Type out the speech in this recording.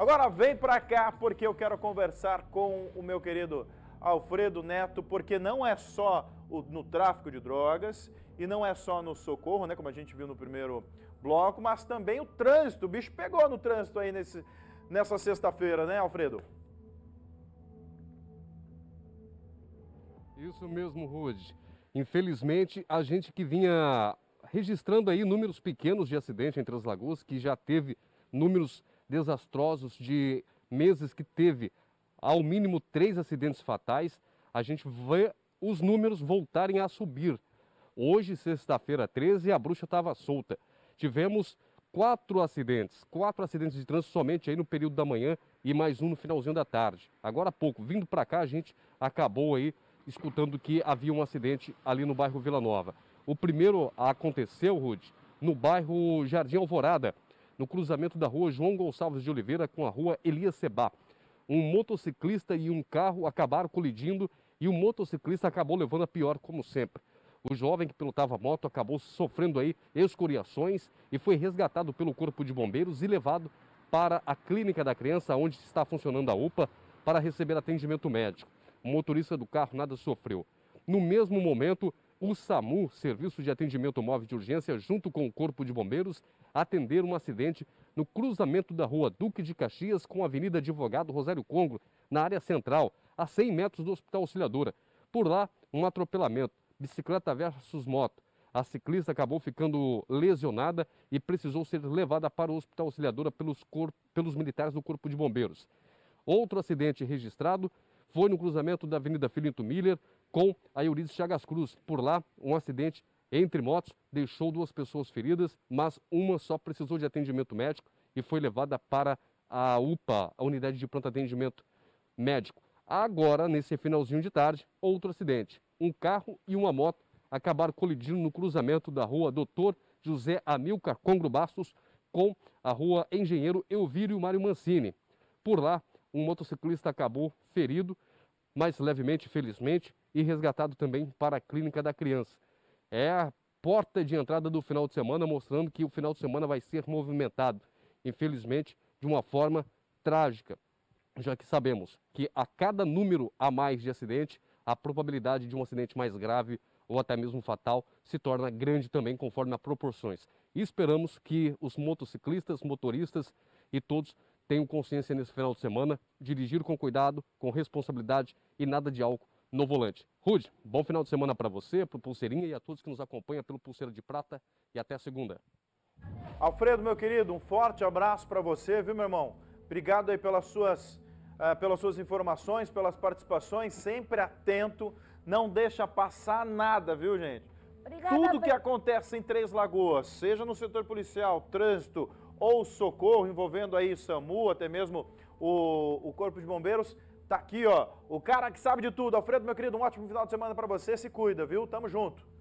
Agora vem para cá porque eu quero conversar com o meu querido Alfredo Neto, porque não é só no tráfico de drogas e não é só no socorro, né, como a gente viu no primeiro bloco, mas também o trânsito. O bicho pegou no trânsito aí nesse, nessa sexta-feira, né, Alfredo? Isso mesmo, Rude. Infelizmente, a gente que vinha registrando aí números pequenos de acidente entre as lagoas, que já teve números desastrosos de meses que teve ao mínimo três acidentes fatais, a gente vê os números voltarem a subir. Hoje, sexta-feira 13, a bruxa estava solta. Tivemos quatro acidentes, quatro acidentes de trânsito somente aí no período da manhã e mais um no finalzinho da tarde. Agora há pouco, vindo para cá, a gente acabou aí escutando que havia um acidente ali no bairro Vila Nova. O primeiro aconteceu, Rude, no bairro Jardim Alvorada, no cruzamento da rua João Gonçalves de Oliveira com a rua Elias Sebá. Um motociclista e um carro acabaram colidindo e o motociclista acabou levando a pior, como sempre. O jovem que pilotava a moto acabou sofrendo aí escoriações e foi resgatado pelo Corpo de Bombeiros e levado para a clínica da criança, onde está funcionando a UPA, para receber atendimento médico. O motorista do carro nada sofreu. No mesmo momento, o SAMU, Serviço de Atendimento Móvel de Urgência, junto com o Corpo de Bombeiros, atenderam um acidente no cruzamento da rua Duque de Caxias com a Avenida Advogado Rosário Congro, na área central, a 100 metros do Hospital Auxiliadora. Por lá, um atropelamento, bicicleta versus moto. A ciclista acabou ficando lesionada e precisou ser levada para o Hospital Auxiliadora pelos, pelos militares do Corpo de Bombeiros. Outro acidente registrado foi no cruzamento da Avenida Filinto Miller com a Euridice Chagas Cruz. Por lá, um acidente entre motos deixou duas pessoas feridas, mas uma só precisou de atendimento médico e foi levada para a UPA, a Unidade de Pronto Atendimento Médico. Agora, nesse finalzinho de tarde, outro acidente. Um carro e uma moto acabaram colidindo no cruzamento da rua Doutor José Amilcar Congro Bastos com a rua Engenheiro Elvírio Mário Mancini. Por lá, um motociclista acabou ferido, mas levemente, felizmente, e resgatado também para a clínica da criança. É a porta de entrada do final de semana, mostrando que o final de semana vai ser movimentado, infelizmente, de uma forma trágica, já que sabemos que a cada número a mais de acidente, a probabilidade de um acidente mais grave ou até mesmo fatal se torna grande também, conforme as proporções. E esperamos que os motociclistas, motoristas e todos Tenham consciência nesse final de semana, dirigir com cuidado, com responsabilidade e nada de álcool no volante. Rude, bom final de semana para você, para o Pulseirinha e a todos que nos acompanham pelo Pulseira de Prata e até segunda. Alfredo, meu querido, um forte abraço para você, viu, meu irmão? Obrigado aí pelas suas, uh, pelas suas informações, pelas participações, sempre atento, não deixa passar nada, viu, gente? Obrigada, Tudo que acontece em Três Lagoas, seja no setor policial, trânsito ou socorro, envolvendo aí SAMU, até mesmo o, o Corpo de Bombeiros, tá aqui, ó. O cara que sabe de tudo. Alfredo, meu querido, um ótimo final de semana para você. Se cuida, viu? Tamo junto.